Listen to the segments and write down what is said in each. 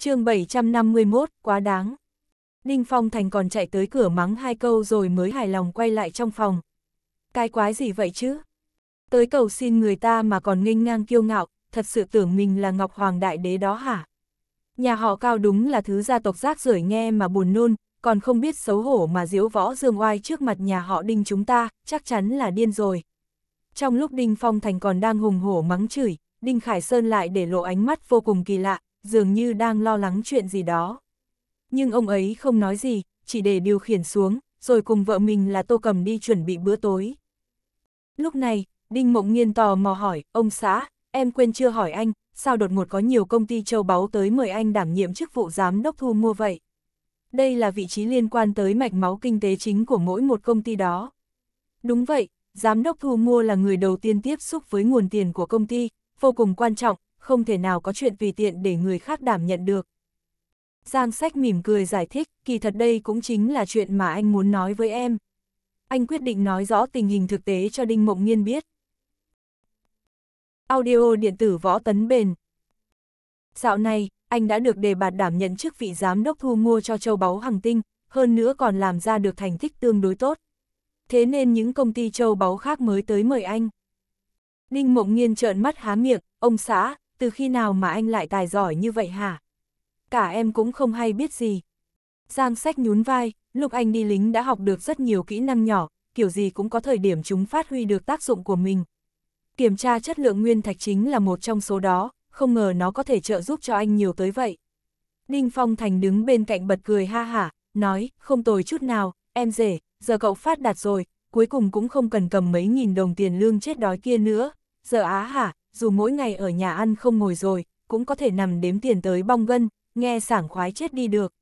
chương 751, quá đáng. Ninh Phong Thành còn chạy tới cửa mắng hai câu rồi mới hài lòng quay lại trong phòng. Cái quái gì vậy chứ? Tới cầu xin người ta mà còn nghênh ngang kiêu ngạo, thật sự tưởng mình là Ngọc Hoàng Đại Đế đó hả? Nhà họ cao đúng là thứ gia tộc rác rưởi nghe mà buồn nôn, còn không biết xấu hổ mà diễu võ dương oai trước mặt nhà họ đinh chúng ta, chắc chắn là điên rồi. Trong lúc Đinh Phong Thành còn đang hùng hổ mắng chửi, Đinh Khải Sơn lại để lộ ánh mắt vô cùng kỳ lạ, dường như đang lo lắng chuyện gì đó. Nhưng ông ấy không nói gì, chỉ để điều khiển xuống, rồi cùng vợ mình là Tô Cầm đi chuẩn bị bữa tối. Lúc này, Đinh Mộng Nghiên tò mò hỏi, ông xã, em quên chưa hỏi anh, sao đột ngột có nhiều công ty châu báu tới mời anh đảm nhiệm chức vụ giám đốc thu mua vậy? Đây là vị trí liên quan tới mạch máu kinh tế chính của mỗi một công ty đó. Đúng vậy, giám đốc thu mua là người đầu tiên tiếp xúc với nguồn tiền của công ty, vô cùng quan trọng, không thể nào có chuyện tùy tiện để người khác đảm nhận được. Giang sách mỉm cười giải thích, kỳ thật đây cũng chính là chuyện mà anh muốn nói với em. Anh quyết định nói rõ tình hình thực tế cho Đinh Mộng Nghiên biết. Audio điện tử võ tấn bền. Dạo này, anh đã được đề bạt đảm nhận chức vị giám đốc thu mua cho châu báu hàng tinh, hơn nữa còn làm ra được thành tích tương đối tốt. Thế nên những công ty châu báu khác mới tới mời anh. Đinh Mộng Nghiên trợn mắt há miệng, ông xã, từ khi nào mà anh lại tài giỏi như vậy hả? Cả em cũng không hay biết gì. Giang sách nhún vai, lúc anh đi lính đã học được rất nhiều kỹ năng nhỏ, kiểu gì cũng có thời điểm chúng phát huy được tác dụng của mình. Kiểm tra chất lượng nguyên thạch chính là một trong số đó, không ngờ nó có thể trợ giúp cho anh nhiều tới vậy. Đinh Phong Thành đứng bên cạnh bật cười ha hả, nói, không tồi chút nào, em rể, giờ cậu phát đạt rồi, cuối cùng cũng không cần cầm mấy nghìn đồng tiền lương chết đói kia nữa, giờ á hả, dù mỗi ngày ở nhà ăn không ngồi rồi, cũng có thể nằm đếm tiền tới bong gân, nghe sảng khoái chết đi được.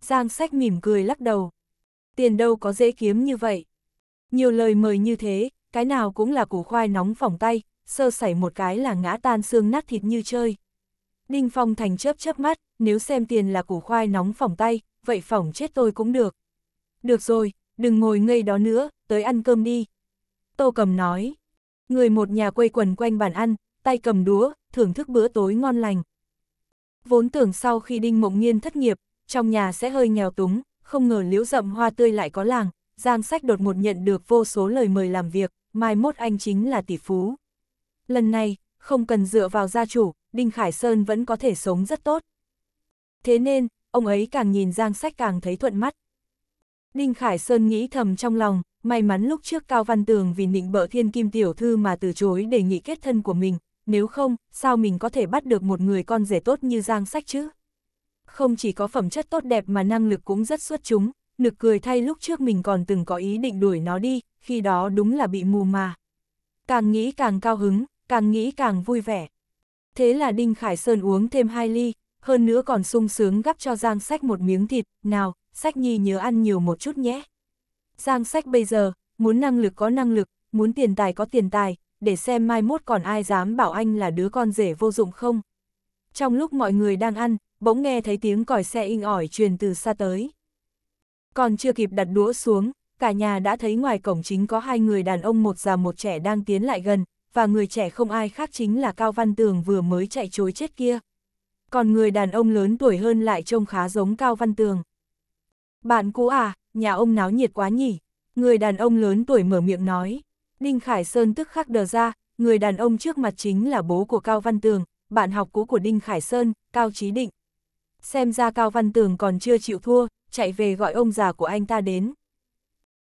Giang sách mỉm cười lắc đầu. Tiền đâu có dễ kiếm như vậy. Nhiều lời mời như thế, cái nào cũng là củ khoai nóng phỏng tay, sơ sẩy một cái là ngã tan xương nát thịt như chơi. Đinh Phong Thành chớp chớp mắt, nếu xem tiền là củ khoai nóng phỏng tay, vậy phỏng chết tôi cũng được. Được rồi, đừng ngồi ngây đó nữa, tới ăn cơm đi. Tô Cầm nói. Người một nhà quây quần quanh bàn ăn, tay cầm đũa, thưởng thức bữa tối ngon lành. Vốn tưởng sau khi Đinh Mộng Nhiên thất nghiệp, trong nhà sẽ hơi nghèo túng, không ngờ liễu rậm hoa tươi lại có làng, Giang Sách đột ngột nhận được vô số lời mời làm việc, mai mốt anh chính là tỷ phú. Lần này, không cần dựa vào gia chủ, Đinh Khải Sơn vẫn có thể sống rất tốt. Thế nên, ông ấy càng nhìn Giang Sách càng thấy thuận mắt. Đinh Khải Sơn nghĩ thầm trong lòng, may mắn lúc trước Cao Văn Tường vì nịnh bợ thiên kim tiểu thư mà từ chối đề nghị kết thân của mình, nếu không, sao mình có thể bắt được một người con rể tốt như Giang Sách chứ? Không chỉ có phẩm chất tốt đẹp mà năng lực cũng rất xuất chúng, nực cười thay lúc trước mình còn từng có ý định đuổi nó đi, khi đó đúng là bị mù mà. Càng nghĩ càng cao hứng, càng nghĩ càng vui vẻ. Thế là Đinh Khải Sơn uống thêm hai ly, hơn nữa còn sung sướng gắp cho Giang Sách một miếng thịt, nào, Sách Nhi nhớ ăn nhiều một chút nhé. Giang sách bây giờ, muốn năng lực có năng lực, muốn tiền tài có tiền tài, để xem mai mốt còn ai dám bảo anh là đứa con rể vô dụng không. Trong lúc mọi người đang ăn, bỗng nghe thấy tiếng còi xe inh ỏi truyền từ xa tới. Còn chưa kịp đặt đũa xuống, cả nhà đã thấy ngoài cổng chính có hai người đàn ông một già một trẻ đang tiến lại gần, và người trẻ không ai khác chính là Cao Văn Tường vừa mới chạy chối chết kia. Còn người đàn ông lớn tuổi hơn lại trông khá giống Cao Văn Tường. Bạn cũ à, nhà ông náo nhiệt quá nhỉ. Người đàn ông lớn tuổi mở miệng nói. Đinh Khải Sơn tức khắc đờ ra, người đàn ông trước mặt chính là bố của Cao Văn Tường, bạn học cũ của Đinh Khải Sơn, Cao Trí Định. Xem ra Cao Văn Tường còn chưa chịu thua, chạy về gọi ông già của anh ta đến.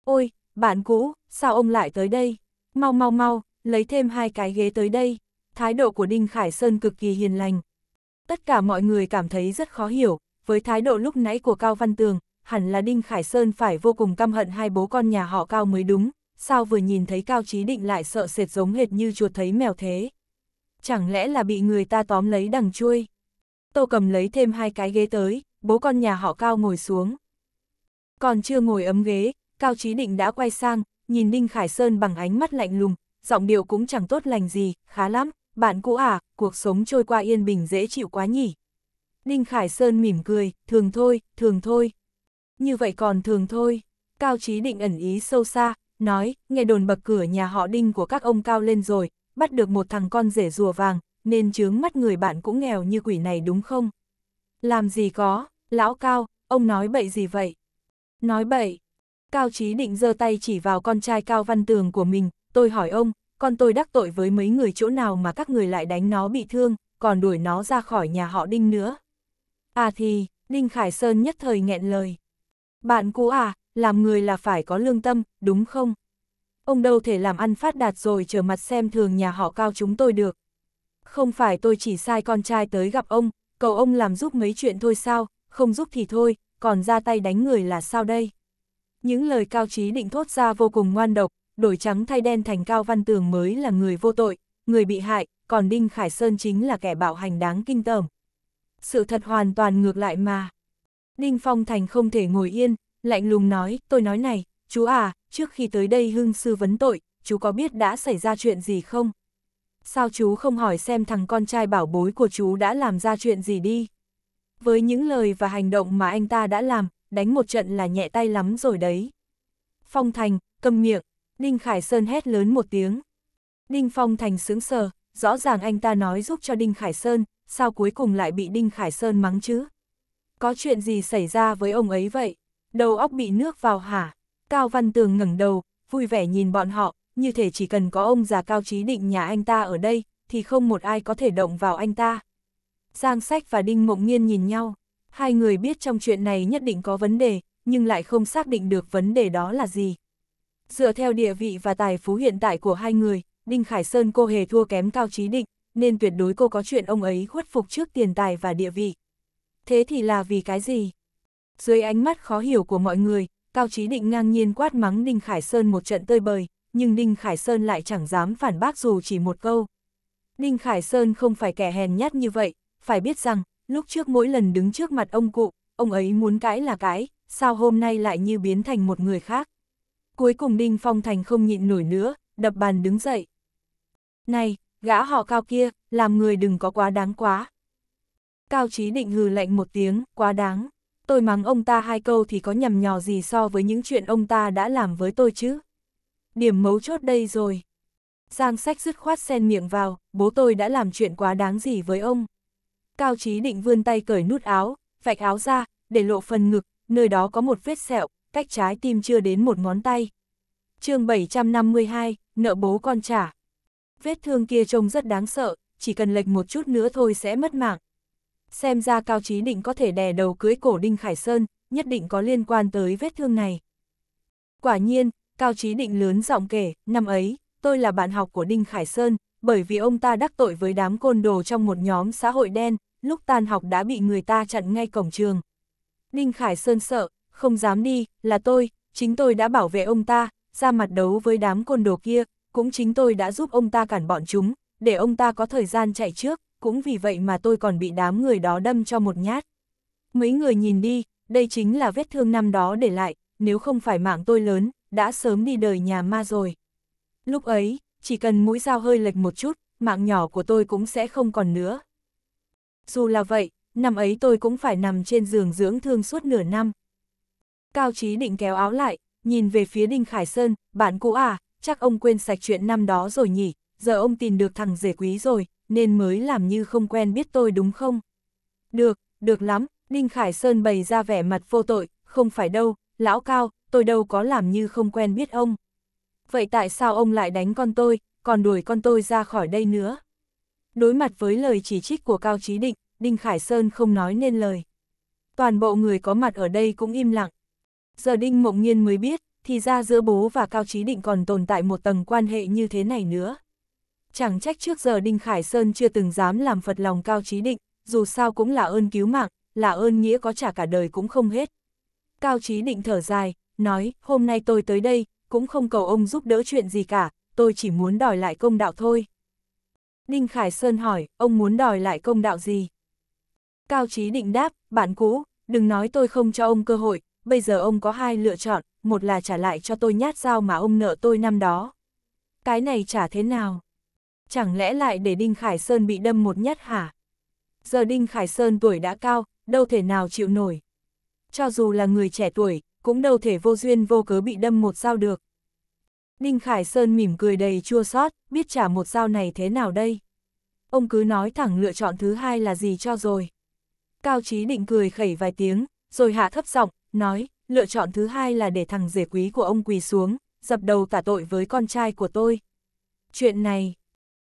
Ôi, bạn cũ, sao ông lại tới đây? Mau mau mau, lấy thêm hai cái ghế tới đây. Thái độ của Đinh Khải Sơn cực kỳ hiền lành. Tất cả mọi người cảm thấy rất khó hiểu, với thái độ lúc nãy của Cao Văn Tường, hẳn là Đinh Khải Sơn phải vô cùng căm hận hai bố con nhà họ Cao mới đúng, sao vừa nhìn thấy Cao Trí Định lại sợ sệt giống hệt như chuột thấy mèo thế. Chẳng lẽ là bị người ta tóm lấy đằng chui? Tô cầm lấy thêm hai cái ghế tới, bố con nhà họ Cao ngồi xuống. Còn chưa ngồi ấm ghế, Cao Trí Định đã quay sang, nhìn Đinh Khải Sơn bằng ánh mắt lạnh lùng, giọng điệu cũng chẳng tốt lành gì, khá lắm, bạn cũ à, cuộc sống trôi qua yên bình dễ chịu quá nhỉ. Đinh Khải Sơn mỉm cười, thường thôi, thường thôi như vậy còn thường thôi. Cao Chí Định ẩn ý sâu xa, nói, nghe đồn bậc cửa nhà họ đinh của các ông cao lên rồi, bắt được một thằng con rể rùa vàng, nên chướng mắt người bạn cũng nghèo như quỷ này đúng không? Làm gì có, lão cao, ông nói bậy gì vậy? Nói bậy. Cao Chí Định giơ tay chỉ vào con trai Cao Văn Tường của mình, tôi hỏi ông, con tôi đắc tội với mấy người chỗ nào mà các người lại đánh nó bị thương, còn đuổi nó ra khỏi nhà họ Đinh nữa. À thì, Đinh Khải Sơn nhất thời nghẹn lời. Bạn cũ à, làm người là phải có lương tâm, đúng không? Ông đâu thể làm ăn phát đạt rồi trở mặt xem thường nhà họ cao chúng tôi được. Không phải tôi chỉ sai con trai tới gặp ông, cầu ông làm giúp mấy chuyện thôi sao, không giúp thì thôi, còn ra tay đánh người là sao đây? Những lời cao trí định thốt ra vô cùng ngoan độc, đổi trắng thay đen thành cao văn tường mới là người vô tội, người bị hại, còn Đinh Khải Sơn chính là kẻ bạo hành đáng kinh tởm. Sự thật hoàn toàn ngược lại mà. Đinh Phong Thành không thể ngồi yên, lạnh lùng nói, tôi nói này, chú à, trước khi tới đây hưng sư vấn tội, chú có biết đã xảy ra chuyện gì không? Sao chú không hỏi xem thằng con trai bảo bối của chú đã làm ra chuyện gì đi? Với những lời và hành động mà anh ta đã làm, đánh một trận là nhẹ tay lắm rồi đấy. Phong Thành, câm miệng, Đinh Khải Sơn hét lớn một tiếng. Đinh Phong Thành sướng sờ, rõ ràng anh ta nói giúp cho Đinh Khải Sơn, sao cuối cùng lại bị Đinh Khải Sơn mắng chứ? Có chuyện gì xảy ra với ông ấy vậy? Đầu óc bị nước vào hả? Cao Văn Tường ngẩng đầu, vui vẻ nhìn bọn họ, như thể chỉ cần có ông già cao Chí định nhà anh ta ở đây, thì không một ai có thể động vào anh ta. Giang Sách và Đinh Mộng Nghiên nhìn nhau, hai người biết trong chuyện này nhất định có vấn đề, nhưng lại không xác định được vấn đề đó là gì. Dựa theo địa vị và tài phú hiện tại của hai người, Đinh Khải Sơn cô hề thua kém cao Chí định, nên tuyệt đối cô có chuyện ông ấy khuất phục trước tiền tài và địa vị thế thì là vì cái gì? Dưới ánh mắt khó hiểu của mọi người, Cao trí Định ngang nhiên quát mắng Đinh Khải Sơn một trận tơi bời, nhưng Đinh Khải Sơn lại chẳng dám phản bác dù chỉ một câu. Đinh Khải Sơn không phải kẻ hèn nhát như vậy, phải biết rằng, lúc trước mỗi lần đứng trước mặt ông cụ, ông ấy muốn cãi là cãi, sao hôm nay lại như biến thành một người khác. Cuối cùng Đinh Phong Thành không nhịn nổi nữa, đập bàn đứng dậy. Này, gã họ cao kia, làm người đừng có quá đáng quá. Cao Chí Định hừ lạnh một tiếng, quá đáng. Tôi mắng ông ta hai câu thì có nhầm nhò gì so với những chuyện ông ta đã làm với tôi chứ. Điểm mấu chốt đây rồi. Giang sách dứt khoát sen miệng vào, bố tôi đã làm chuyện quá đáng gì với ông. Cao Chí Định vươn tay cởi nút áo, vạch áo ra, để lộ phần ngực, nơi đó có một vết sẹo, cách trái tim chưa đến một ngón tay. chương 752, nợ bố con trả. Vết thương kia trông rất đáng sợ, chỉ cần lệch một chút nữa thôi sẽ mất mạng xem ra Cao Chí Định có thể đè đầu cưới cổ Đinh Khải Sơn, nhất định có liên quan tới vết thương này. Quả nhiên, Cao Chí Định lớn giọng kể, năm ấy, tôi là bạn học của Đinh Khải Sơn, bởi vì ông ta đắc tội với đám côn đồ trong một nhóm xã hội đen, lúc tan học đã bị người ta chặn ngay cổng trường. Đinh Khải Sơn sợ, không dám đi, là tôi, chính tôi đã bảo vệ ông ta, ra mặt đấu với đám côn đồ kia, cũng chính tôi đã giúp ông ta cản bọn chúng, để ông ta có thời gian chạy trước, cũng vì vậy mà tôi còn bị đám người đó đâm cho một nhát. Mấy người nhìn đi, đây chính là vết thương năm đó để lại, nếu không phải mạng tôi lớn, đã sớm đi đời nhà ma rồi. Lúc ấy, chỉ cần mũi dao hơi lệch một chút, mạng nhỏ của tôi cũng sẽ không còn nữa. Dù là vậy, năm ấy tôi cũng phải nằm trên giường dưỡng thương suốt nửa năm. Cao Chí định kéo áo lại, nhìn về phía Đinh Khải Sơn, bạn cũ à, chắc ông quên sạch chuyện năm đó rồi nhỉ, giờ ông tìm được thằng rể quý rồi, nên mới làm như không quen biết tôi đúng không? Được, được lắm, đinh Khải Sơn bày ra vẻ mặt vô tội, không phải đâu, lão cao, tôi đâu có làm như không quen biết ông. Vậy tại sao ông lại đánh con tôi, còn đuổi con tôi ra khỏi đây nữa? Đối mặt với lời chỉ trích của Cao Trí Định, Đinh Khải Sơn không nói nên lời. Toàn bộ người có mặt ở đây cũng im lặng. Giờ Đinh Mộng Nhiên mới biết, thì ra giữa bố và Cao Trí Định còn tồn tại một tầng quan hệ như thế này nữa. Chẳng trách trước giờ Đinh Khải Sơn chưa từng dám làm Phật lòng cao trí định, dù sao cũng là ơn cứu mạng, là ơn nghĩa có trả cả đời cũng không hết. Cao trí định thở dài, nói, hôm nay tôi tới đây, cũng không cầu ông giúp đỡ chuyện gì cả, tôi chỉ muốn đòi lại công đạo thôi. Đinh Khải Sơn hỏi, ông muốn đòi lại công đạo gì? Cao trí Định đáp, bạn cũ, đừng nói tôi không cho ông cơ hội, bây giờ ông có hai lựa chọn, một là trả lại cho tôi nhát dao mà ông nợ tôi năm đó. Cái này trả thế nào? chẳng lẽ lại để Đinh Khải Sơn bị đâm một nhát hả? Giờ Đinh Khải Sơn tuổi đã cao, đâu thể nào chịu nổi. Cho dù là người trẻ tuổi, cũng đâu thể vô duyên vô cớ bị đâm một sao được. Đinh Khải Sơn mỉm cười đầy chua xót, biết trả một sao này thế nào đây? Ông cứ nói thẳng lựa chọn thứ hai là gì cho rồi. Cao Chí định cười khẩy vài tiếng, rồi hạ thấp giọng, nói, lựa chọn thứ hai là để thằng rể quý của ông quỳ xuống, dập đầu tả tội với con trai của tôi. Chuyện này,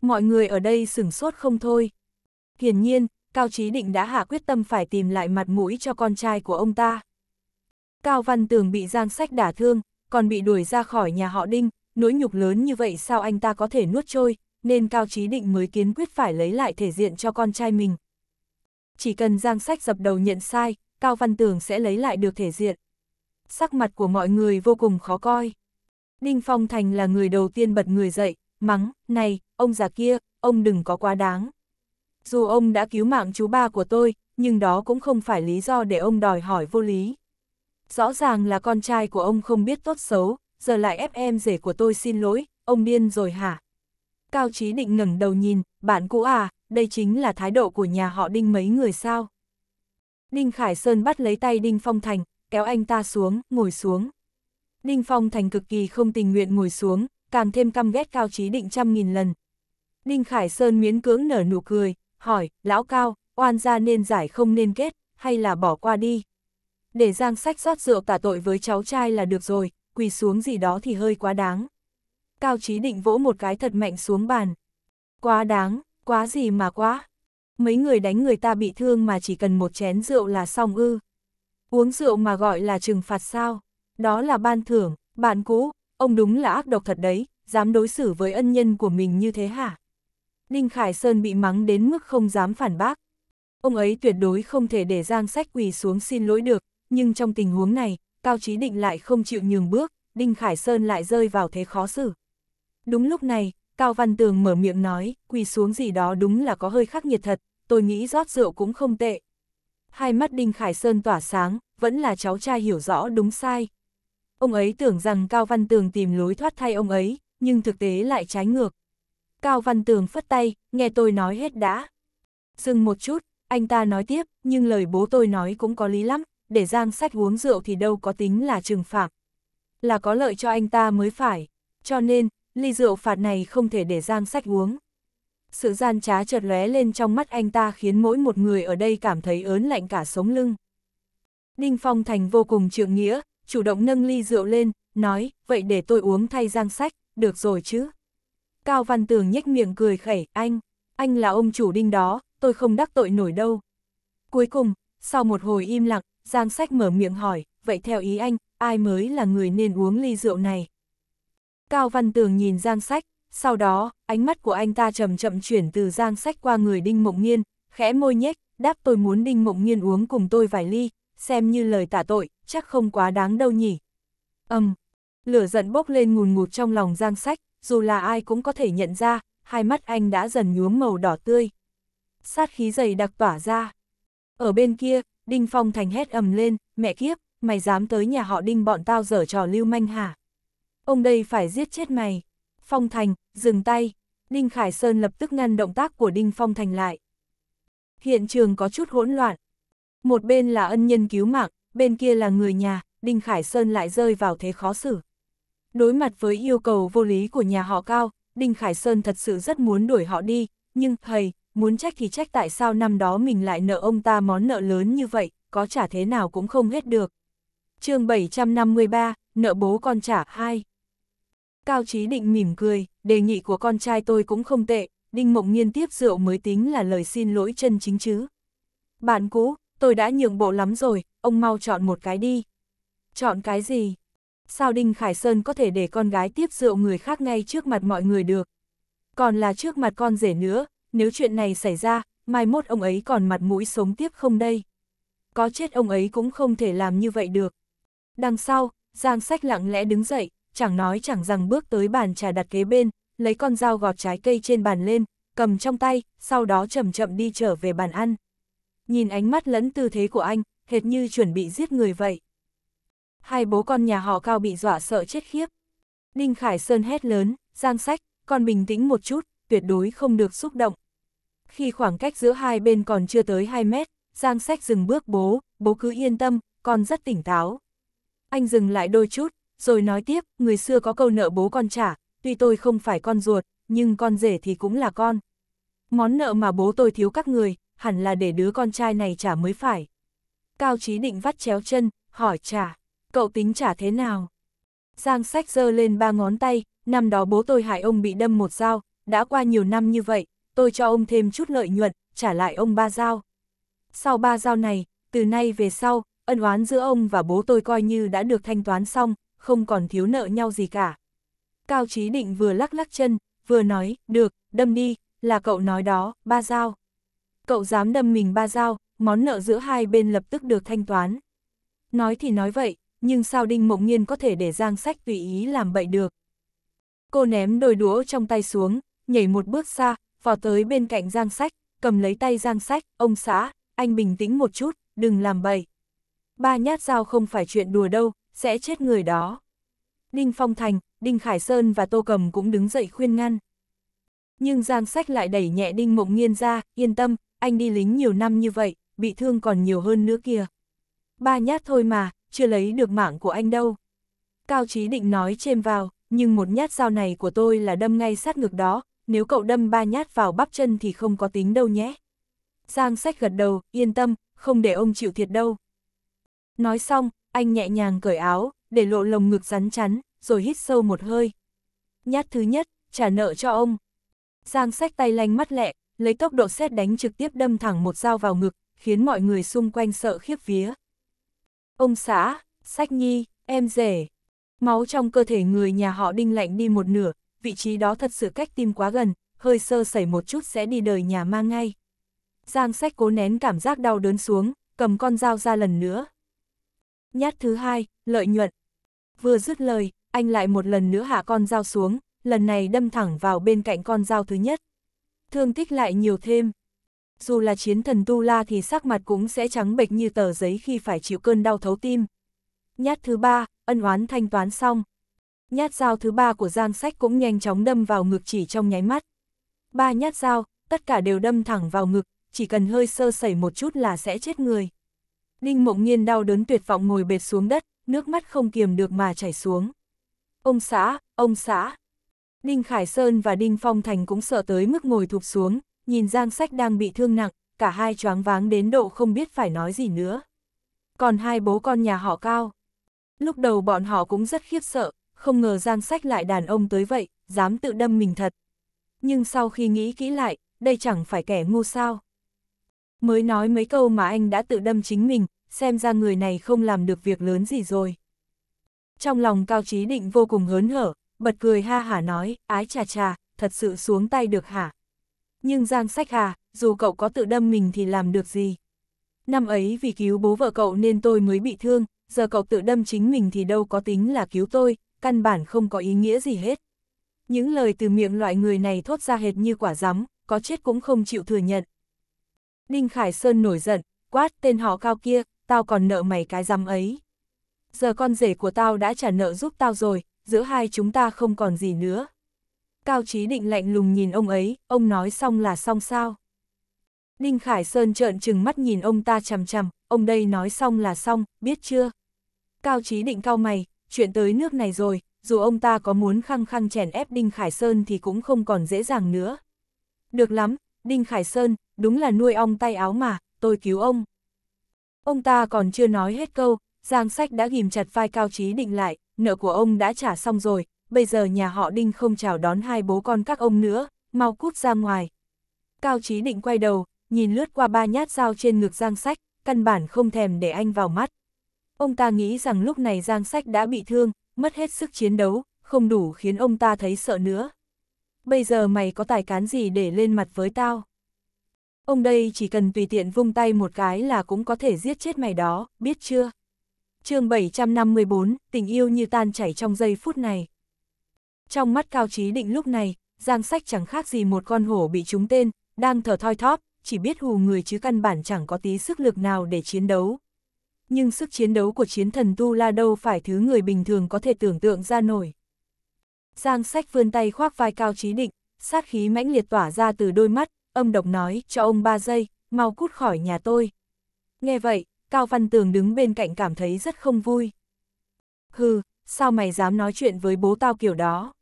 Mọi người ở đây sửng sốt không thôi. Hiển nhiên, Cao Chí Định đã hạ quyết tâm phải tìm lại mặt mũi cho con trai của ông ta. Cao Văn Tường bị Giang Sách đả thương, còn bị đuổi ra khỏi nhà họ Đinh, nỗi nhục lớn như vậy sao anh ta có thể nuốt trôi, nên Cao Chí Định mới kiến quyết phải lấy lại thể diện cho con trai mình. Chỉ cần Giang Sách dập đầu nhận sai, Cao Văn Tường sẽ lấy lại được thể diện. Sắc mặt của mọi người vô cùng khó coi. Đinh Phong Thành là người đầu tiên bật người dậy, mắng, này, ông già kia, ông đừng có quá đáng. Dù ông đã cứu mạng chú ba của tôi, nhưng đó cũng không phải lý do để ông đòi hỏi vô lý. Rõ ràng là con trai của ông không biết tốt xấu, giờ lại ép em rể của tôi xin lỗi, ông điên rồi hả? Cao Chí Định ngẩng đầu nhìn, bạn cũ à, đây chính là thái độ của nhà họ Đinh mấy người sao? Đinh Khải Sơn bắt lấy tay Đinh Phong Thành, kéo anh ta xuống, ngồi xuống. Đinh Phong Thành cực kỳ không tình nguyện ngồi xuống, càng thêm căm ghét Cao Chí Định trăm nghìn lần. Đinh Khải Sơn miễn cưỡng nở nụ cười, hỏi, lão Cao, oan gia nên giải không nên kết, hay là bỏ qua đi? Để Giang Sách rót rượu tả tội với cháu trai là được rồi, quỳ xuống gì đó thì hơi quá đáng. Cao Chí Định vỗ một cái thật mạnh xuống bàn. Quá đáng, quá gì mà quá. Mấy người đánh người ta bị thương mà chỉ cần một chén rượu là xong ư. Uống rượu mà gọi là trừng phạt sao? Đó là ban thưởng, bạn cũ, ông đúng là ác độc thật đấy, dám đối xử với ân nhân của mình như thế hả? Đinh Khải Sơn bị mắng đến mức không dám phản bác. Ông ấy tuyệt đối không thể để Giang Sách quỳ xuống xin lỗi được, nhưng trong tình huống này, Cao Chí Định lại không chịu nhường bước, Đinh Khải Sơn lại rơi vào thế khó xử. Đúng lúc này, Cao Văn Tường mở miệng nói, quỳ xuống gì đó đúng là có hơi khắc nghiệt thật, tôi nghĩ rót rượu cũng không tệ. Hai mắt Đinh Khải Sơn tỏa sáng, vẫn là cháu trai hiểu rõ đúng sai, Ông ấy tưởng rằng Cao Văn Tường tìm lối thoát thay ông ấy, nhưng thực tế lại trái ngược. Cao Văn Tường phất tay, nghe tôi nói hết đã. Dừng một chút, anh ta nói tiếp, nhưng lời bố tôi nói cũng có lý lắm, để Giang sách uống rượu thì đâu có tính là trừng phạm, Là có lợi cho anh ta mới phải, cho nên, ly rượu phạt này không thể để Giang sách uống. Sự gian trá chợt lóe lên trong mắt anh ta khiến mỗi một người ở đây cảm thấy ớn lạnh cả sống lưng. Đinh Phong Thành vô cùng trượng nghĩa, chủ động nâng ly rượu lên, nói, vậy để tôi uống thay giang sách, được rồi chứ. Cao Văn Tường nhếch miệng cười khẩy, anh, anh là ông chủ đinh đó, tôi không đắc tội nổi đâu. Cuối cùng, sau một hồi im lặng, giang sách mở miệng hỏi, vậy theo ý anh, ai mới là người nên uống ly rượu này? Cao Văn Tường nhìn giang sách, sau đó, ánh mắt của anh ta chậm chậm chuyển từ giang sách qua người đinh mộng nghiên, khẽ môi nhếch, đáp tôi muốn đinh mộng nghiên uống cùng tôi vài ly, xem như lời tả tội, chắc không quá đáng đâu nhỉ. Âm, um, lửa giận bốc lên ngùn ngụt trong lòng giang sách, dù là ai cũng có thể nhận ra, hai mắt anh đã dần nhuốm màu đỏ tươi. Sát khí dày đặc tỏa ra. Ở bên kia, Đinh Phong Thành hét ầm lên, mẹ kiếp, mày dám tới nhà họ Đinh bọn tao dở trò lưu manh hả? Ông đây phải giết chết mày. Phong Thành, dừng tay. Đinh Khải Sơn lập tức ngăn động tác của Đinh Phong Thành lại. Hiện trường có chút hỗn loạn. Một bên là ân nhân cứu mạng, bên kia là người nhà, Đinh Khải Sơn lại rơi vào thế khó xử. Đối mặt với yêu cầu vô lý của nhà họ cao, Đinh Khải Sơn thật sự rất muốn đuổi họ đi, nhưng, thầy, muốn trách thì trách tại sao năm đó mình lại nợ ông ta món nợ lớn như vậy, có trả thế nào cũng không hết được. chương 753, nợ bố con trả 2. Cao Chí Định mỉm cười, đề nghị của con trai tôi cũng không tệ, Đinh Mộng nhiên tiếp rượu mới tính là lời xin lỗi chân chính chứ. Bạn cũ, tôi đã nhường bộ lắm rồi, ông mau chọn một cái đi. Chọn cái gì? Sao Đinh Khải Sơn có thể để con gái tiếp rượu người khác ngay trước mặt mọi người được? Còn là trước mặt con rể nữa, nếu chuyện này xảy ra, mai mốt ông ấy còn mặt mũi sống tiếp không đây? Có chết ông ấy cũng không thể làm như vậy được. Đằng sau, Giang Sách lặng lẽ đứng dậy, chẳng nói chẳng rằng bước tới bàn trà đặt kế bên, lấy con dao gọt trái cây trên bàn lên, cầm trong tay, sau đó chậm chậm đi trở về bàn ăn nhìn ánh mắt lẫn tư thế của anh, hệt như chuẩn bị giết người vậy. Hai bố con nhà họ cao bị dọa sợ chết khiếp. Ninh Khải Sơn hét lớn, giang sách, con bình tĩnh một chút, tuyệt đối không được xúc động. Khi khoảng cách giữa hai bên còn chưa tới 2 mét, giang sách dừng bước bố, bố cứ yên tâm, con rất tỉnh táo. Anh dừng lại đôi chút, rồi nói tiếp, người xưa có câu nợ bố con trả, tuy tôi không phải con ruột, nhưng con rể thì cũng là con. Món nợ mà bố tôi thiếu các người, hẳn là để đứa con trai này trả mới phải. Cao Chí Định vắt chéo chân, hỏi trả, cậu tính trả thế nào? Giang sách giơ lên ba ngón tay, năm đó bố tôi hại ông bị đâm một dao, đã qua nhiều năm như vậy, tôi cho ông thêm chút lợi nhuận, trả lại ông ba dao. Sau ba dao này, từ nay về sau, ân oán giữa ông và bố tôi coi như đã được thanh toán xong, không còn thiếu nợ nhau gì cả. Cao Chí Định vừa lắc lắc chân, vừa nói, được, đâm đi, là cậu nói đó, ba dao. Cậu dám đâm mình ba dao, món nợ giữa hai bên lập tức được thanh toán. Nói thì nói vậy, nhưng sao Đinh Mộng Nhiên có thể để Giang Sách tùy ý làm bậy được. Cô ném đôi đũa trong tay xuống, nhảy một bước xa, vào tới bên cạnh Giang Sách, cầm lấy tay Giang Sách, ông xã, anh bình tĩnh một chút, đừng làm bậy. Ba nhát dao không phải chuyện đùa đâu, sẽ chết người đó. Đinh Phong Thành, Đinh Khải Sơn và Tô Cầm cũng đứng dậy khuyên ngăn. Nhưng Giang Sách lại đẩy nhẹ Đinh Mộng Nhiên ra, yên tâm, anh đi lính nhiều năm như vậy, bị thương còn nhiều hơn nữa kia Ba nhát thôi mà, chưa lấy được mạng của anh đâu. Cao Chí định nói chêm vào, nhưng một nhát dao này của tôi là đâm ngay sát ngực đó, nếu cậu đâm ba nhát vào bắp chân thì không có tính đâu nhé. Giang sách gật đầu, yên tâm, không để ông chịu thiệt đâu. Nói xong, anh nhẹ nhàng cởi áo, để lộ lồng ngực rắn chắn, rồi hít sâu một hơi. Nhát thứ nhất, trả nợ cho ông. Giang sách tay lanh mắt lẹ, lấy tốc độ xét đánh trực tiếp đâm thẳng một dao vào ngực, khiến mọi người xung quanh sợ khiếp vía. Ông xã, sách nhi, em rể. Máu trong cơ thể người nhà họ đinh lạnh đi một nửa, vị trí đó thật sự cách tim quá gần, hơi sơ sẩy một chút sẽ đi đời nhà ma ngay. Giang sách cố nén cảm giác đau đớn xuống, cầm con dao ra lần nữa. Nhát thứ hai, lợi nhuận. Vừa dứt lời, anh lại một lần nữa hạ con dao xuống, lần này đâm thẳng vào bên cạnh con dao thứ nhất thương tích lại nhiều thêm. Dù là chiến thần Tu La thì sắc mặt cũng sẽ trắng bệch như tờ giấy khi phải chịu cơn đau thấu tim. Nhát thứ ba, ân oán thanh toán xong. Nhát dao thứ ba của Giang Sách cũng nhanh chóng đâm vào ngực chỉ trong nháy mắt. Ba nhát dao, tất cả đều đâm thẳng vào ngực, chỉ cần hơi sơ sẩy một chút là sẽ chết người. Ninh Mộng Nhiên đau đớn tuyệt vọng ngồi bệt xuống đất, nước mắt không kiềm được mà chảy xuống. Ông xã, ông xã, Đinh Khải Sơn và Đinh Phong Thành cũng sợ tới mức ngồi thụp xuống, nhìn Giang Sách đang bị thương nặng, cả hai choáng váng đến độ không biết phải nói gì nữa. Còn hai bố con nhà họ cao. Lúc đầu bọn họ cũng rất khiếp sợ, không ngờ Giang Sách lại đàn ông tới vậy, dám tự đâm mình thật. Nhưng sau khi nghĩ kỹ lại, đây chẳng phải kẻ ngu sao. Mới nói mấy câu mà anh đã tự đâm chính mình, xem ra người này không làm được việc lớn gì rồi. Trong lòng Cao Trí Định vô cùng hớn hở, bật cười ha hả nói, ái chà chà, thật sự xuống tay được hả? Nhưng Giang Sách Hà, dù cậu có tự đâm mình thì làm được gì? Năm ấy vì cứu bố vợ cậu nên tôi mới bị thương, giờ cậu tự đâm chính mình thì đâu có tính là cứu tôi, căn bản không có ý nghĩa gì hết. Những lời từ miệng loại người này thốt ra hệt như quả rắm, có chết cũng không chịu thừa nhận. Ninh Khải Sơn nổi giận, quát tên họ cao kia, tao còn nợ mày cái rắm ấy. Giờ con rể của tao đã trả nợ giúp tao rồi, giữa hai chúng ta không còn gì nữa. Cao Chí Định lạnh lùng nhìn ông ấy, ông nói xong là xong sao? Đinh Khải Sơn trợn trừng mắt nhìn ông ta chằm chằm, ông đây nói xong là xong, biết chưa? Cao Chí Định cao mày, chuyện tới nước này rồi, dù ông ta có muốn khăng khăng chèn ép Đinh Khải Sơn thì cũng không còn dễ dàng nữa. Được lắm, Đinh Khải Sơn, đúng là nuôi ong tay áo mà, tôi cứu ông. Ông ta còn chưa nói hết câu, Giang Sách đã ghim chặt vai Cao Trí Định lại, nợ của ông đã trả xong rồi, bây giờ nhà họ Đinh không chào đón hai bố con các ông nữa, mau cút ra ngoài. Cao Trí Định quay đầu, nhìn lướt qua ba nhát dao trên ngực Giang Sách, căn bản không thèm để anh vào mắt. Ông ta nghĩ rằng lúc này Giang Sách đã bị thương, mất hết sức chiến đấu, không đủ khiến ông ta thấy sợ nữa. Bây giờ mày có tài cán gì để lên mặt với tao? Ông đây chỉ cần tùy tiện vung tay một cái là cũng có thể giết chết mày đó, biết chưa? chương 754, tình yêu như tan chảy trong giây phút này. Trong mắt Cao Trí Định lúc này, Giang Sách chẳng khác gì một con hổ bị trúng tên, đang thở thoi thóp, chỉ biết hù người chứ căn bản chẳng có tí sức lực nào để chiến đấu. Nhưng sức chiến đấu của chiến thần Tu La đâu phải thứ người bình thường có thể tưởng tượng ra nổi. Giang Sách vươn tay khoác vai Cao Trí Định, sát khí mãnh liệt tỏa ra từ đôi mắt, âm độc nói cho ông ba giây, mau cút khỏi nhà tôi. Nghe vậy, Cao Văn Tường đứng bên cạnh cảm thấy rất không vui. Hừ, sao mày dám nói chuyện với bố tao kiểu đó?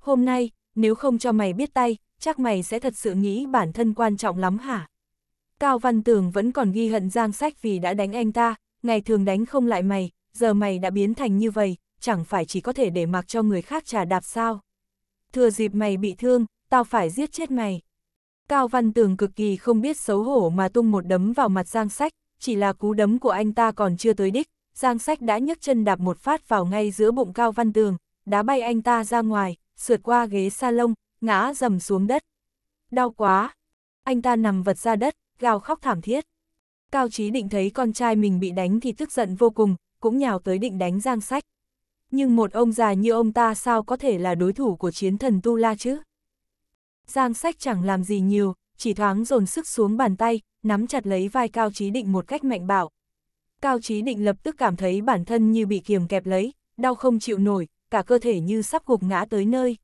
Hôm nay, nếu không cho mày biết tay, chắc mày sẽ thật sự nghĩ bản thân quan trọng lắm hả? Cao Văn Tường vẫn còn ghi hận Giang Sách vì đã đánh anh ta, ngày thường đánh không lại mày, giờ mày đã biến thành như vậy, chẳng phải chỉ có thể để mặc cho người khác trả đạp sao? Thừa dịp mày bị thương, tao phải giết chết mày. Cao Văn Tường cực kỳ không biết xấu hổ mà tung một đấm vào mặt Giang Sách, chỉ là cú đấm của anh ta còn chưa tới đích, Giang Sách đã nhấc chân đạp một phát vào ngay giữa bụng Cao Văn Tường, đá bay anh ta ra ngoài, sượt qua ghế salon, ngã rầm xuống đất. Đau quá! Anh ta nằm vật ra đất, gào khóc thảm thiết. Cao Chí định thấy con trai mình bị đánh thì tức giận vô cùng, cũng nhào tới định đánh Giang Sách. Nhưng một ông già như ông ta sao có thể là đối thủ của chiến thần Tu La chứ? Giang Sách chẳng làm gì nhiều, chỉ thoáng dồn sức xuống bàn tay, nắm chặt lấy vai Cao Trí Định một cách mạnh bạo. Cao Trí Định lập tức cảm thấy bản thân như bị kiềm kẹp lấy, đau không chịu nổi, cả cơ thể như sắp gục ngã tới nơi.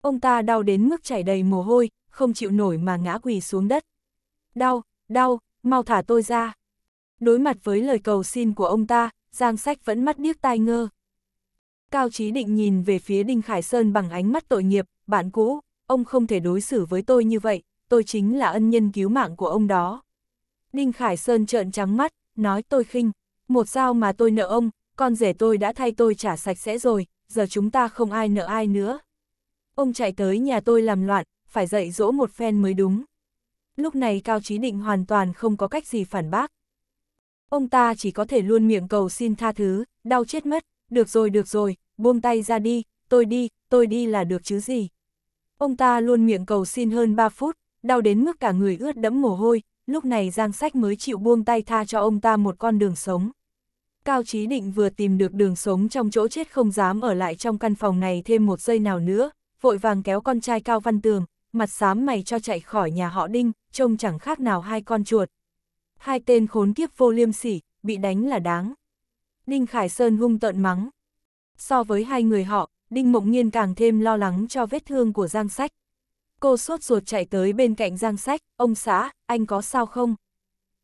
Ông ta đau đến mức chảy đầy mồ hôi, không chịu nổi mà ngã quỳ xuống đất. Đau, đau, mau thả tôi ra. Đối mặt với lời cầu xin của ông ta, Giang Sách vẫn mắt điếc tai ngơ. Cao Trí Định nhìn về phía Đinh Khải Sơn bằng ánh mắt tội nghiệp, bạn cũ, ông không thể đối xử với tôi như vậy, tôi chính là ân nhân cứu mạng của ông đó. Đinh Khải Sơn trợn trắng mắt, nói tôi khinh, một sao mà tôi nợ ông, con rể tôi đã thay tôi trả sạch sẽ rồi, giờ chúng ta không ai nợ ai nữa. Ông chạy tới nhà tôi làm loạn, phải dạy dỗ một phen mới đúng. Lúc này Cao Chí Định hoàn toàn không có cách gì phản bác. Ông ta chỉ có thể luôn miệng cầu xin tha thứ, đau chết mất, được rồi được rồi, buông tay ra đi, tôi đi, tôi đi là được chứ gì. Ông ta luôn miệng cầu xin hơn 3 phút, đau đến mức cả người ướt đẫm mồ hôi, lúc này Giang Sách mới chịu buông tay tha cho ông ta một con đường sống. Cao Chí Định vừa tìm được đường sống trong chỗ chết không dám ở lại trong căn phòng này thêm một giây nào nữa, vội vàng kéo con trai Cao Văn Tường, mặt xám mày cho chạy khỏi nhà họ Đinh, trông chẳng khác nào hai con chuột. Hai tên khốn kiếp vô liêm sỉ, bị đánh là đáng. Đinh Khải Sơn hung tợn mắng. So với hai người họ, Đinh Mộng Nghiên càng thêm lo lắng cho vết thương của Giang Sách. Cô sốt ruột chạy tới bên cạnh Giang Sách, ông xã, anh có sao không?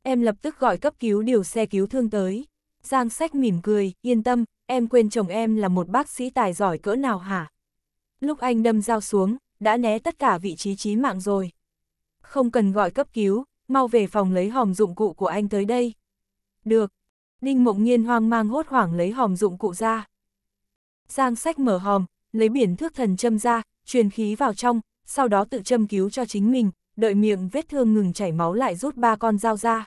Em lập tức gọi cấp cứu điều xe cứu thương tới. Giang Sách mỉm cười, yên tâm, em quên chồng em là một bác sĩ tài giỏi cỡ nào hả? Lúc anh đâm dao xuống, đã né tất cả vị trí chí mạng rồi. Không cần gọi cấp cứu, mau về phòng lấy hòm dụng cụ của anh tới đây. Được. Đinh Mộng Nhiên hoang mang hốt hoảng lấy hòm dụng cụ ra. Giang sách mở hòm, lấy biển thước thần châm ra, truyền khí vào trong, sau đó tự châm cứu cho chính mình, đợi miệng vết thương ngừng chảy máu lại rút ba con dao ra.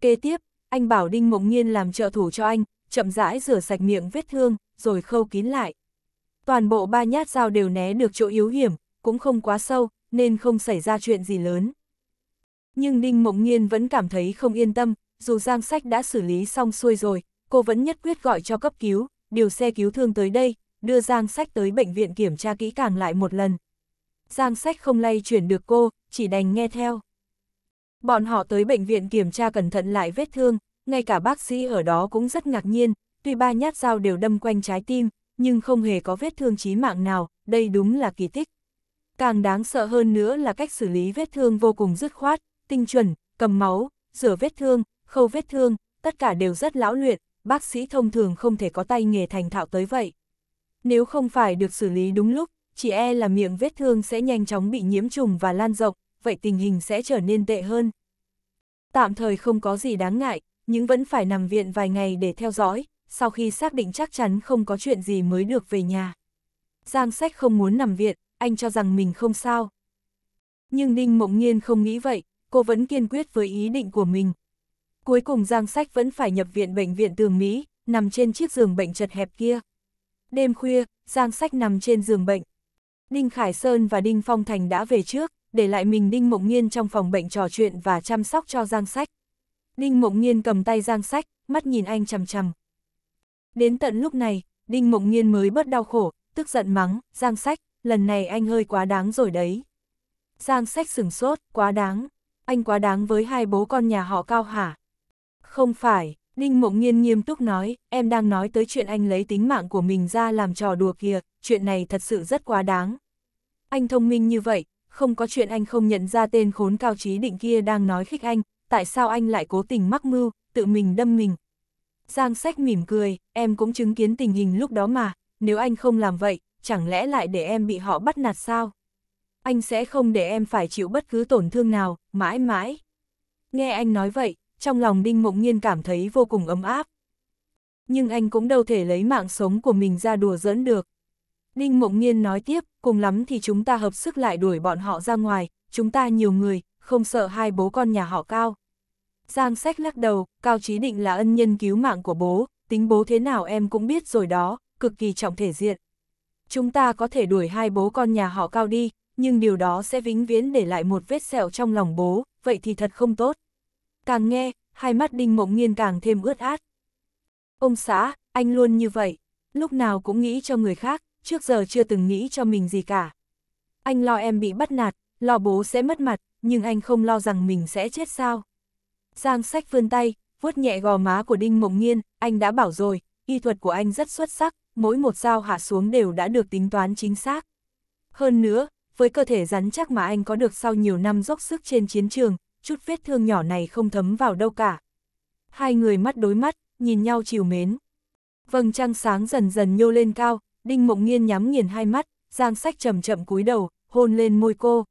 Kế tiếp, anh bảo Đinh Mộng Nhiên làm trợ thủ cho anh, chậm rãi rửa sạch miệng vết thương, rồi khâu kín lại. Toàn bộ ba nhát dao đều né được chỗ yếu hiểm, cũng không quá sâu, nên không xảy ra chuyện gì lớn. Nhưng Đinh Mộng Nhiên vẫn cảm thấy không yên tâm, dù Giang Sách đã xử lý xong xuôi rồi, cô vẫn nhất quyết gọi cho cấp cứu, điều xe cứu thương tới đây, đưa Giang Sách tới bệnh viện kiểm tra kỹ càng lại một lần. Giang Sách không lay chuyển được cô, chỉ đành nghe theo. Bọn họ tới bệnh viện kiểm tra cẩn thận lại vết thương, ngay cả bác sĩ ở đó cũng rất ngạc nhiên, tuy ba nhát dao đều đâm quanh trái tim, nhưng không hề có vết thương chí mạng nào, đây đúng là kỳ tích. Càng đáng sợ hơn nữa là cách xử lý vết thương vô cùng dứt khoát, tinh chuẩn, cầm máu, rửa vết thương, khâu vết thương, tất cả đều rất lão luyện, bác sĩ thông thường không thể có tay nghề thành thạo tới vậy. Nếu không phải được xử lý đúng lúc, chỉ e là miệng vết thương sẽ nhanh chóng bị nhiễm trùng và lan rộng, vậy tình hình sẽ trở nên tệ hơn. Tạm thời không có gì đáng ngại, nhưng vẫn phải nằm viện vài ngày để theo dõi, sau khi xác định chắc chắn không có chuyện gì mới được về nhà. Giang sách không muốn nằm viện, anh cho rằng mình không sao. Nhưng Ninh Mộng Nhiên không nghĩ vậy, cô vẫn kiên quyết với ý định của mình. Cuối cùng Giang Sách vẫn phải nhập viện bệnh viện tường Mỹ, nằm trên chiếc giường bệnh chật hẹp kia. Đêm khuya, Giang Sách nằm trên giường bệnh, Đinh Khải Sơn và Đinh Phong Thành đã về trước, để lại mình Đinh Mộng Nhiên trong phòng bệnh trò chuyện và chăm sóc cho Giang Sách. Đinh Mộng Nhiên cầm tay Giang Sách, mắt nhìn anh chằm chằm. Đến tận lúc này, Đinh Mộng Nhiên mới bớt đau khổ, tức giận mắng, Giang Sách, lần này anh hơi quá đáng rồi đấy. Giang Sách sửng sốt, quá đáng, anh quá đáng với hai bố con nhà họ cao hả? Không phải, Đinh Mộng Nhiên nghiêm túc nói, em đang nói tới chuyện anh lấy tính mạng của mình ra làm trò đùa kìa, chuyện này thật sự rất quá đáng. Anh thông minh như vậy, không có chuyện anh không nhận ra tên khốn cao trí định kia đang nói khích anh, tại sao anh lại cố tình mắc mưu, tự mình đâm mình. Giang sách mỉm cười, em cũng chứng kiến tình hình lúc đó mà, nếu anh không làm vậy, chẳng lẽ lại để em bị họ bắt nạt sao? Anh sẽ không để em phải chịu bất cứ tổn thương nào, mãi mãi. Nghe anh nói vậy, trong lòng Đinh Mộng Nhiên cảm thấy vô cùng ấm áp. Nhưng anh cũng đâu thể lấy mạng sống của mình ra đùa dẫn được. Đinh Mộng Nghiên nói tiếp, cùng lắm thì chúng ta hợp sức lại đuổi bọn họ ra ngoài, chúng ta nhiều người, không sợ hai bố con nhà họ Cao. Giang sách lắc đầu, Cao Chí Định là ân nhân cứu mạng của bố, tính bố thế nào em cũng biết rồi đó, cực kỳ trọng thể diện. Chúng ta có thể đuổi hai bố con nhà họ Cao đi, nhưng điều đó sẽ vĩnh viễn để lại một vết sẹo trong lòng bố, vậy thì thật không tốt. Càng nghe, hai mắt Đinh Mộng Nghiên càng thêm ướt át. Ông xã, anh luôn như vậy, lúc nào cũng nghĩ cho người khác, trước giờ chưa từng nghĩ cho mình gì cả. Anh lo em bị bắt nạt, lo bố sẽ mất mặt, nhưng anh không lo rằng mình sẽ chết sao. Giang sách vươn tay, vuốt nhẹ gò má của Đinh Mộng Nghiên, anh đã bảo rồi, y thuật của anh rất xuất sắc, mỗi một dao hạ xuống đều đã được tính toán chính xác. Hơn nữa, với cơ thể rắn chắc mà anh có được sau nhiều năm dốc sức trên chiến trường, chút vết thương nhỏ này không thấm vào đâu cả. Hai người mắt đối mắt, nhìn nhau chiều mến. Vầng trăng sáng dần dần nhô lên cao, Đinh Mộng Nghiên nhắm nghiền hai mắt, Giang Sách chậm chậm cúi đầu, hôn lên môi cô.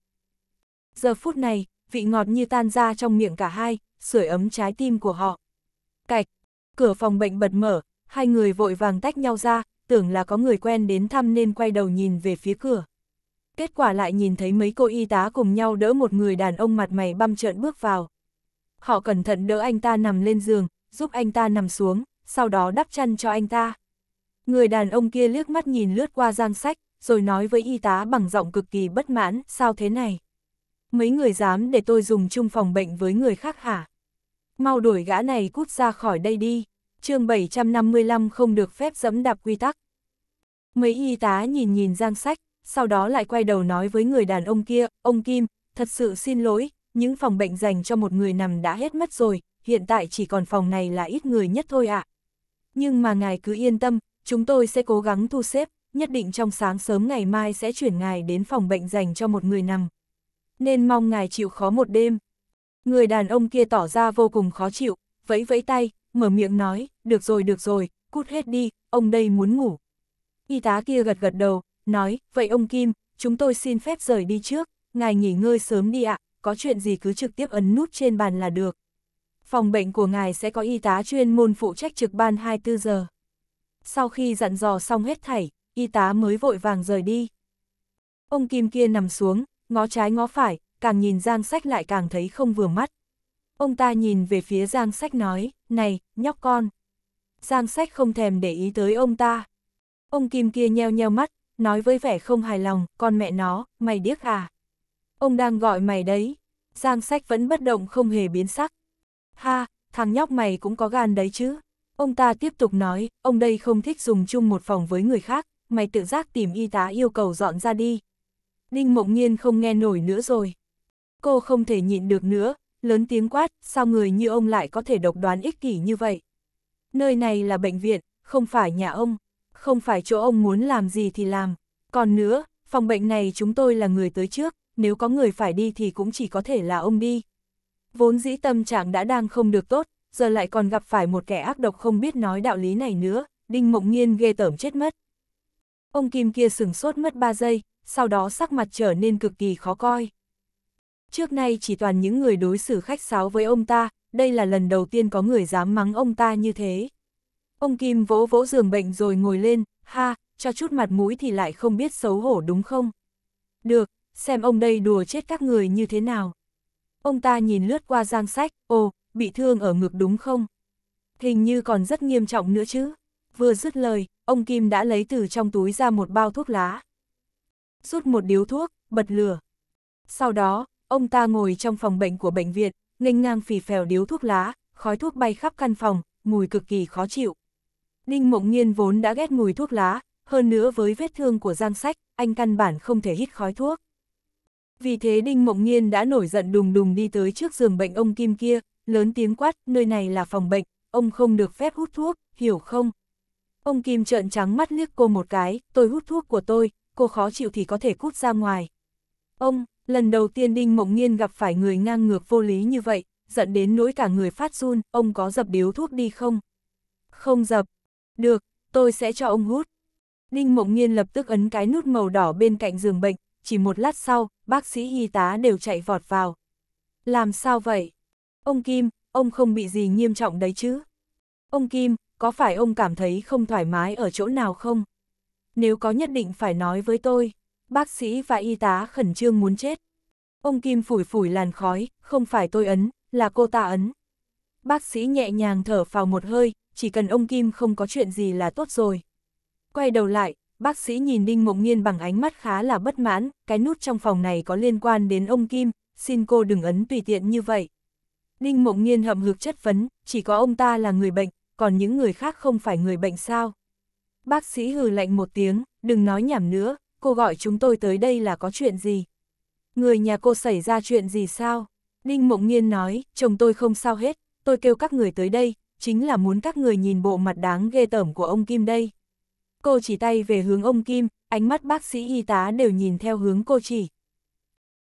Giờ phút này, vị ngọt như tan ra trong miệng cả hai, sưởi ấm trái tim của họ. Cạch, cửa phòng bệnh bật mở, hai người vội vàng tách nhau ra, tưởng là có người quen đến thăm nên quay đầu nhìn về phía cửa. Kết quả lại nhìn thấy mấy cô y tá cùng nhau đỡ một người đàn ông mặt mày băm trợn bước vào. Họ cẩn thận đỡ anh ta nằm lên giường, giúp anh ta nằm xuống, sau đó đắp chăn cho anh ta. Người đàn ông kia liếc mắt nhìn lướt qua giang sách, rồi nói với y tá bằng giọng cực kỳ bất mãn, sao thế này? Mấy người dám để tôi dùng chung phòng bệnh với người khác hả? Mau đuổi gã này cút ra khỏi đây đi, chương 755 không được phép dẫm đạp quy tắc. Mấy y tá nhìn nhìn giang sách, sau đó lại quay đầu nói với người đàn ông kia, ông Kim, thật sự xin lỗi, những phòng bệnh dành cho một người nằm đã hết mất rồi, hiện tại chỉ còn phòng này là ít người nhất thôi ạ. Nhưng mà ngài cứ yên tâm, chúng tôi sẽ cố gắng thu xếp, nhất định trong sáng sớm ngày mai sẽ chuyển ngài đến phòng bệnh dành cho một người nằm. Nên mong ngài chịu khó một đêm. Người đàn ông kia tỏ ra vô cùng khó chịu, vẫy vẫy tay, mở miệng nói, được rồi được rồi, cút hết đi, ông đây muốn ngủ. Y tá kia gật gật đầu, nói, vậy ông Kim, chúng tôi xin phép rời đi trước, ngài nghỉ ngơi sớm đi ạ, có chuyện gì cứ trực tiếp ấn nút trên bàn là được. Phòng bệnh của ngài sẽ có y tá chuyên môn phụ trách trực ban 24 giờ sau khi dặn dò xong hết thảy, y tá mới vội vàng rời đi. Ông Kim kia nằm xuống, ngó trái ngó phải, càng nhìn Giang Sách lại càng thấy không vừa mắt. Ông ta nhìn về phía Giang Sách nói, này, nhóc con. Giang Sách không thèm để ý tới ông ta. Ông Kim kia nheo nheo mắt, nói với vẻ không hài lòng, con mẹ nó, mày điếc à. Ông đang gọi mày đấy. Giang Sách vẫn bất động không hề biến sắc. Ha, thằng nhóc mày cũng có gan đấy chứ. Ông ta tiếp tục nói, ông đây không thích dùng chung một phòng với người khác, mày tự giác tìm y tá yêu cầu dọn ra đi. Ninh Mộng Nhiên không nghe nổi nữa rồi. Cô không thể nhịn được nữa, lớn tiếng quát, sao người như ông lại có thể độc đoán ích kỷ như vậy? Nơi này là bệnh viện, không phải nhà ông, không phải chỗ ông muốn làm gì thì làm. Còn nữa, phòng bệnh này chúng tôi là người tới trước, nếu có người phải đi thì cũng chỉ có thể là ông đi. Vốn dĩ tâm trạng đã đang không được tốt, giờ lại còn gặp phải một kẻ ác độc không biết nói đạo lý này nữa, Đinh Mộng Nghiên ghê tởm chết mất. Ông Kim kia sừng sốt mất 3 giây, sau đó sắc mặt trở nên cực kỳ khó coi. Trước nay chỉ toàn những người đối xử khách sáo với ông ta, đây là lần đầu tiên có người dám mắng ông ta như thế. Ông Kim vỗ vỗ giường bệnh rồi ngồi lên, ha, cho chút mặt mũi thì lại không biết xấu hổ đúng không? Được, xem ông đây đùa chết các người như thế nào. Ông ta nhìn lướt qua giang sách, ồ, bị thương ở ngực đúng không? Hình như còn rất nghiêm trọng nữa chứ. Vừa dứt lời, ông Kim đã lấy từ trong túi ra một bao thuốc lá. Rút một điếu thuốc, bật lửa. Sau đó, ông ta ngồi trong phòng bệnh của bệnh viện, nghênh ngang phì phèo điếu thuốc lá, khói thuốc bay khắp căn phòng, mùi cực kỳ khó chịu. đinh Mộng nhiên vốn đã ghét mùi thuốc lá, hơn nữa với vết thương của Giang Sách, anh căn bản không thể hít khói thuốc. Vì thế Đinh Mộng nhiên đã nổi giận đùng đùng đi tới trước giường bệnh ông Kim kia, lớn tiếng quát, nơi này là phòng bệnh, ông không được phép hút thuốc, hiểu không? Ông Kim trợn trắng mắt liếc cô một cái, tôi hút thuốc của tôi, cô khó chịu thì có thể cút ra ngoài. Ông, lần đầu tiên Đinh Mộng Nghiên gặp phải người ngang ngược vô lý như vậy, giận đến nỗi cả người phát run, ông có dập điếu thuốc đi không? Không dập. Được, tôi sẽ cho ông hút. Đinh Mộng Nghiên lập tức ấn cái nút màu đỏ bên cạnh giường bệnh, chỉ một lát sau, bác sĩ y tá đều chạy vọt vào. Làm sao vậy? Ông Kim, ông không bị gì nghiêm trọng đấy chứ? Ông Kim, có phải ông cảm thấy không thoải mái ở chỗ nào không? Nếu có nhất định phải nói với tôi, bác sĩ và y tá khẩn trương muốn chết. Ông Kim phủi phủi làn khói, không phải tôi ấn, là cô ta ấn. Bác sĩ nhẹ nhàng thở vào một hơi, chỉ cần ông Kim không có chuyện gì là tốt rồi. Quay đầu lại, bác sĩ nhìn Đinh Mộng nhiên bằng ánh mắt khá là bất mãn, cái nút trong phòng này có liên quan đến ông Kim, xin cô đừng ấn tùy tiện như vậy. Ninh Mộng Nhiên hậm hực chất vấn, chỉ có ông ta là người bệnh, còn những người khác không phải người bệnh sao? Bác sĩ hừ lạnh một tiếng, đừng nói nhảm nữa, cô gọi chúng tôi tới đây là có chuyện gì? Người nhà cô xảy ra chuyện gì sao? Ninh Mộng Nhiên nói, chồng tôi không sao hết, tôi kêu các người tới đây, chính là muốn các người nhìn bộ mặt đáng ghê tởm của ông Kim đây. Cô chỉ tay về hướng ông Kim, ánh mắt bác sĩ y tá đều nhìn theo hướng cô chỉ.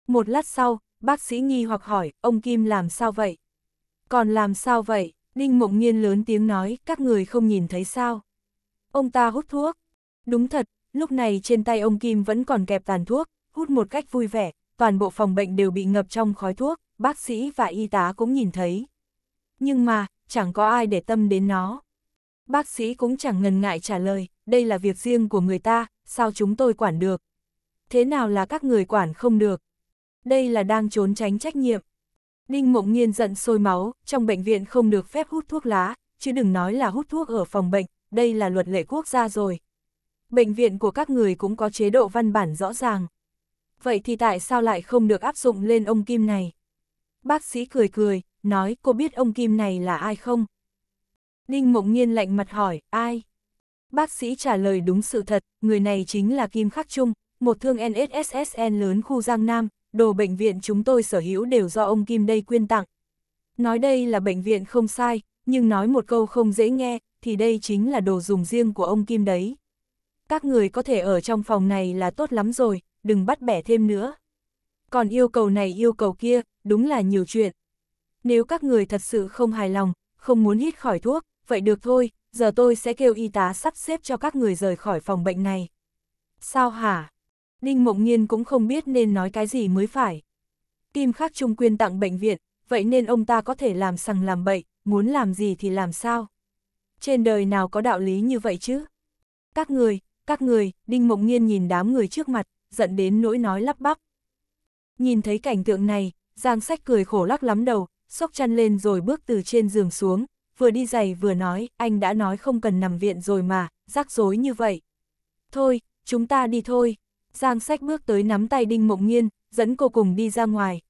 Một lát sau, bác sĩ nghi hoặc hỏi, ông Kim làm sao vậy? Còn làm sao vậy? Ninh Mộng nhiên lớn tiếng nói, các người không nhìn thấy sao? Ông ta hút thuốc. Đúng thật, lúc này trên tay ông Kim vẫn còn kẹp tàn thuốc, hút một cách vui vẻ, toàn bộ phòng bệnh đều bị ngập trong khói thuốc, bác sĩ và y tá cũng nhìn thấy. Nhưng mà, chẳng có ai để tâm đến nó. Bác sĩ cũng chẳng ngần ngại trả lời, đây là việc riêng của người ta, sao chúng tôi quản được? Thế nào là các người quản không được? Đây là đang trốn tránh trách nhiệm. Ninh Mộng Nhiên giận sôi máu, trong bệnh viện không được phép hút thuốc lá, chứ đừng nói là hút thuốc ở phòng bệnh, đây là luật lệ quốc gia rồi. Bệnh viện của các người cũng có chế độ văn bản rõ ràng. Vậy thì tại sao lại không được áp dụng lên ông Kim này? Bác sĩ cười cười, nói cô biết ông Kim này là ai không? Ninh Mộng Nhiên lạnh mặt hỏi, ai? Bác sĩ trả lời đúng sự thật, người này chính là Kim Khắc Trung, một thương NSSN lớn khu Giang Nam, đồ bệnh viện chúng tôi sở hữu đều do ông Kim đây quyên tặng. Nói đây là bệnh viện không sai, nhưng nói một câu không dễ nghe, thì đây chính là đồ dùng riêng của ông Kim đấy. Các người có thể ở trong phòng này là tốt lắm rồi, đừng bắt bẻ thêm nữa. Còn yêu cầu này yêu cầu kia, đúng là nhiều chuyện. Nếu các người thật sự không hài lòng, không muốn hít khỏi thuốc, vậy được thôi, giờ tôi sẽ kêu y tá sắp xếp cho các người rời khỏi phòng bệnh này. Sao hả? Ninh Mộng Nhiên cũng không biết nên nói cái gì mới phải. Kim Khắc Trung quyên tặng bệnh viện, vậy nên ông ta có thể làm sằng làm bậy, muốn làm gì thì làm sao. Trên đời nào có đạo lý như vậy chứ? Các người, các người, Đinh Mộng Nhiên nhìn đám người trước mặt, giận đến nỗi nói lắp bắp. Nhìn thấy cảnh tượng này, Giang Sách cười khổ lắc lắm đầu, sốc chăn lên rồi bước từ trên giường xuống, vừa đi giày vừa nói, anh đã nói không cần nằm viện rồi mà, rắc rối như vậy. Thôi, chúng ta đi thôi, Giang sách bước tới nắm tay Đinh Mộng Nhiên, dẫn cô cùng đi ra ngoài.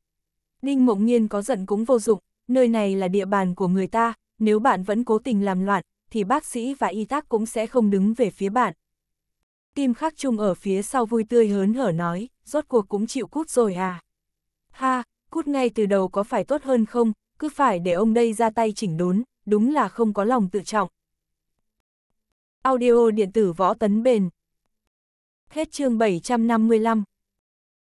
Đinh Mộng Nhiên có giận cũng vô dụng, nơi này là địa bàn của người ta, nếu bạn vẫn cố tình làm loạn, thì bác sĩ và y tác cũng sẽ không đứng về phía bạn. Kim Khắc Trung ở phía sau vui tươi hớn hở nói, rốt cuộc cũng chịu cút rồi à. Ha, cút ngay từ đầu có phải tốt hơn không, cứ phải để ông đây ra tay chỉnh đốn, đúng là không có lòng tự trọng. Audio điện tử võ tấn bền Hết chương 755